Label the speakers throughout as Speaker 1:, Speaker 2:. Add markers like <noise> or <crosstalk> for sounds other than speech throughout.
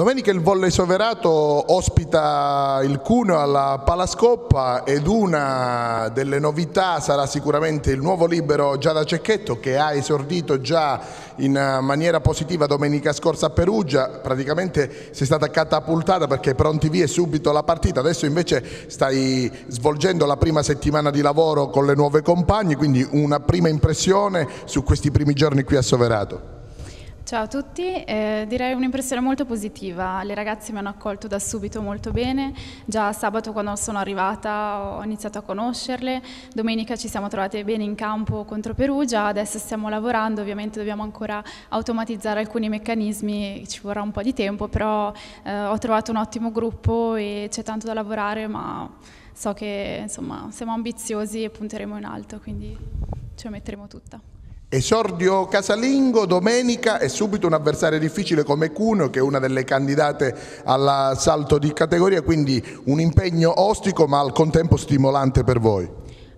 Speaker 1: Domenica il volley soverato ospita il Cuneo alla Palascoppa ed una delle novità sarà sicuramente il nuovo libero Giada Cecchetto che ha esordito già in maniera positiva domenica scorsa a Perugia, praticamente sei stata catapultata perché pronti via subito la partita, adesso invece stai svolgendo la prima settimana di lavoro con le nuove compagne, quindi una prima impressione su questi primi giorni qui a Soverato.
Speaker 2: Ciao a tutti, eh, direi un'impressione molto positiva, le ragazze mi hanno accolto da subito molto bene, già sabato quando sono arrivata ho iniziato a conoscerle, domenica ci siamo trovate bene in campo contro Perugia, adesso stiamo lavorando, ovviamente dobbiamo ancora automatizzare alcuni meccanismi, ci vorrà un po' di tempo, però eh, ho trovato un ottimo gruppo e c'è tanto da lavorare, ma so che insomma, siamo ambiziosi e punteremo in alto, quindi ce la metteremo tutta.
Speaker 1: Esordio casalingo domenica e subito un avversario difficile come Cuneo che è una delle candidate all'assalto di categoria, quindi un impegno ostico ma al contempo stimolante per voi.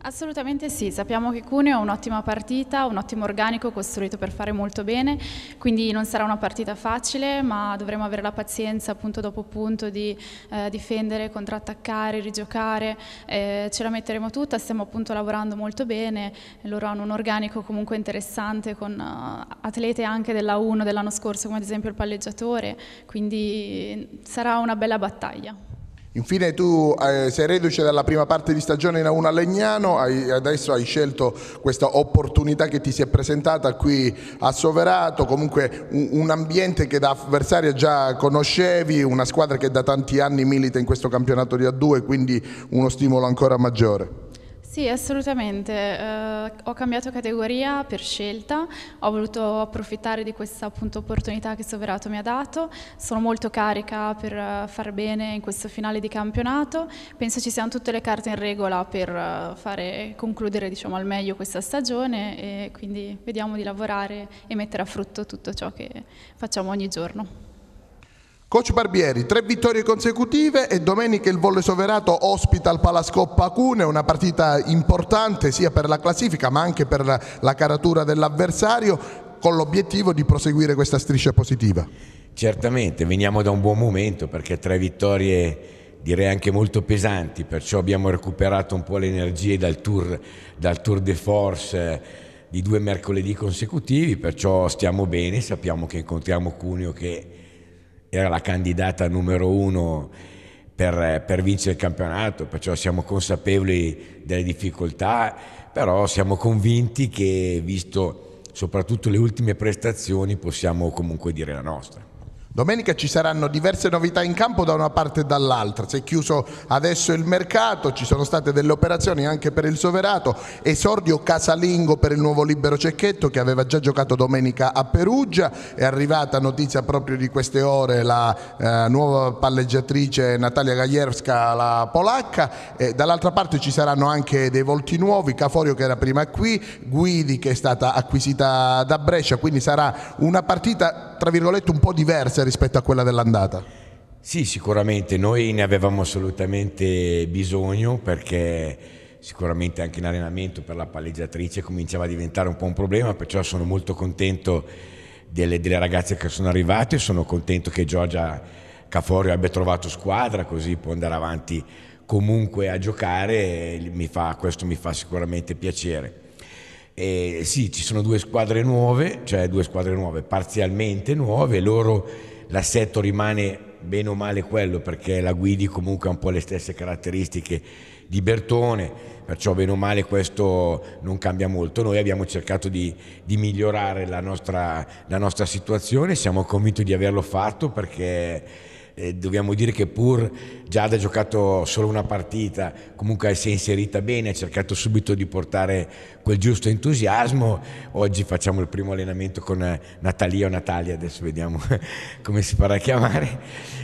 Speaker 2: Assolutamente sì, sappiamo che Cuneo ha un'ottima partita, un ottimo organico costruito per fare molto bene, quindi non sarà una partita facile, ma dovremo avere la pazienza punto dopo punto di eh, difendere, contrattaccare, rigiocare, eh, ce la metteremo tutta, stiamo appunto lavorando molto bene, loro hanno un organico comunque interessante con uh, atlete anche della 1 dell'anno scorso come ad esempio il palleggiatore, quindi mm, sarà una bella battaglia.
Speaker 1: Infine tu eh, sei reduce dalla prima parte di stagione in A1 a Legnano, hai, adesso hai scelto questa opportunità che ti si è presentata qui a Soverato, comunque un, un, ambiente che da avversaria già conoscevi, una squadra che da tanti anni milita in questo campionato di A2, quindi uno stimolo ancora maggiore.
Speaker 2: Sì, assolutamente. Eh, ho cambiato categoria per scelta, ho voluto approfittare di questa appunto, opportunità che Soverato mi ha dato. Sono molto carica per eh, far bene in questo finale di campionato. Penso ci siano tutte le carte in regola per eh, fare, concludere diciamo, al meglio questa stagione e quindi vediamo di lavorare e mettere a frutto tutto ciò che facciamo ogni giorno.
Speaker 1: Coach Barbieri, tre vittorie consecutive e domenica il Volle Soverato ospita il Palascoppa Cune, una partita importante sia per la classifica ma anche per la, la caratura dell'avversario con l'obiettivo di proseguire questa striscia positiva.
Speaker 3: Certamente, veniamo da un buon momento perché tre vittorie direi anche molto pesanti, perciò abbiamo recuperato un po' le energie dal tour, dal tour de force eh, di due mercoledì consecutivi, perciò stiamo bene, sappiamo che incontriamo Cuneo che era la candidata numero uno per, per, vincere il campionato, perciò siamo consapevoli delle difficoltà, però siamo convinti che, visto soprattutto le ultime prestazioni, possiamo comunque dire la nostra. Domenica ci
Speaker 1: saranno diverse novità in campo da una parte e dall'altra, si è chiuso adesso il mercato, ci sono state delle operazioni anche per il Soverato, esordio casalingo per il nuovo libero Cecchetto che aveva già giocato domenica a Perugia, è arrivata notizia proprio di queste ore la eh, nuova palleggiatrice Natalia Gajerska, la polacca, e dall'altra parte ci saranno anche dei volti nuovi, Caforio che era prima qui, Guidi che è stata acquisita da Brescia, quindi sarà una partita tra virgolette un po' diversa corsa rispetto a quella
Speaker 3: dell'andata? Sì, sicuramente, noi ne avevamo assolutamente bisogno perché sicuramente anche in allenamento per la palleggiatrice cominciava a diventare un po' un problema, perciò sono molto contento delle, delle ragazze che sono arrivate, sono contento che Giorgia Caforio abbia trovato squadra così può andare avanti comunque a giocare, mi fa, questo mi fa sicuramente piacere. E sì, ci sono due squadre nuove, cioè due squadre nuove, parzialmente nuove, loro l'assetto rimane bene o male quello perché la guidi comunque ha un po' le stesse caratteristiche di Bertone, perciò bene o male questo non cambia molto. Noi abbiamo cercato di, di migliorare la nostra, la nostra situazione, siamo convinti di averlo fatto perché eh, dobbiamo dire che pur Giada ha giocato solo una partita, comunque si è inserita bene, ha cercato subito di portare quel giusto entusiasmo. Oggi facciamo il primo allenamento con Natalia o Natalia, adesso vediamo <laughs> come si farà a chiamare,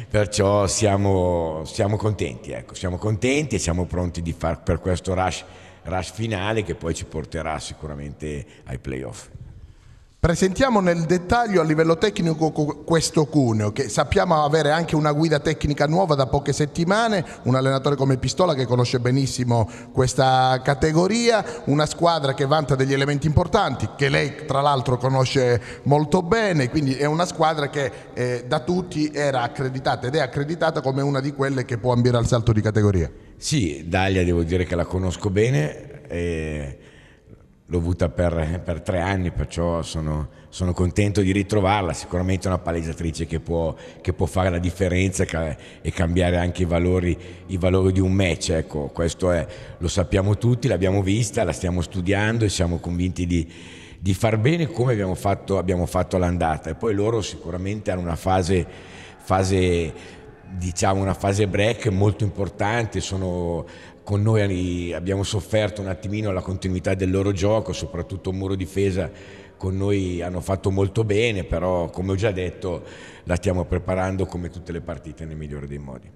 Speaker 3: perciò siamo, siamo contenti, ecco, siamo contenti e siamo pronti far, per questo rush, rush finale che poi ci porterà sicuramente ai playoff.
Speaker 1: Presentiamo nel dettaglio a livello tecnico questo cuneo, che sappiamo avere anche una guida tecnica nuova da poche settimane, un allenatore come Pistola che conosce benissimo questa categoria, una squadra che vanta degli elementi importanti, che lei tra l'altro conosce molto bene, quindi è una squadra che eh, da tutti era accreditata ed è accreditata come una di quelle che può ambire al
Speaker 3: salto di categoria. Sì, Daglia devo dire che la conosco bene. E eh, l'ho avuta per, per, tre anni, perciò sono, sono, contento di ritrovarla. Sicuramente è una palleggiatrice che può, che può fare la differenza e cambiare anche i valori, i valori di un match. Ecco, questo è, lo sappiamo tutti, l'abbiamo vista, la stiamo studiando e siamo convinti di, di far bene come abbiamo fatto, abbiamo fatto l'andata. E poi loro sicuramente hanno una fase, fase diciamo una fase break molto importante, sono con noi abbiamo sofferto un attimino la continuità del loro gioco, soprattutto muro difesa con noi hanno fatto molto bene, però come ho già detto la stiamo preparando come tutte le partite nel migliore dei modi.